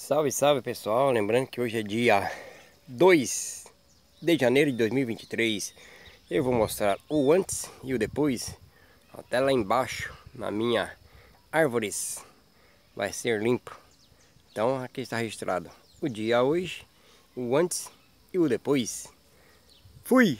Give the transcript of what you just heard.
Salve, salve pessoal, lembrando que hoje é dia 2 de janeiro de 2023 Eu vou mostrar o antes e o depois Até lá embaixo, na minha árvores Vai ser limpo Então aqui está registrado o dia hoje, o antes e o depois Fui!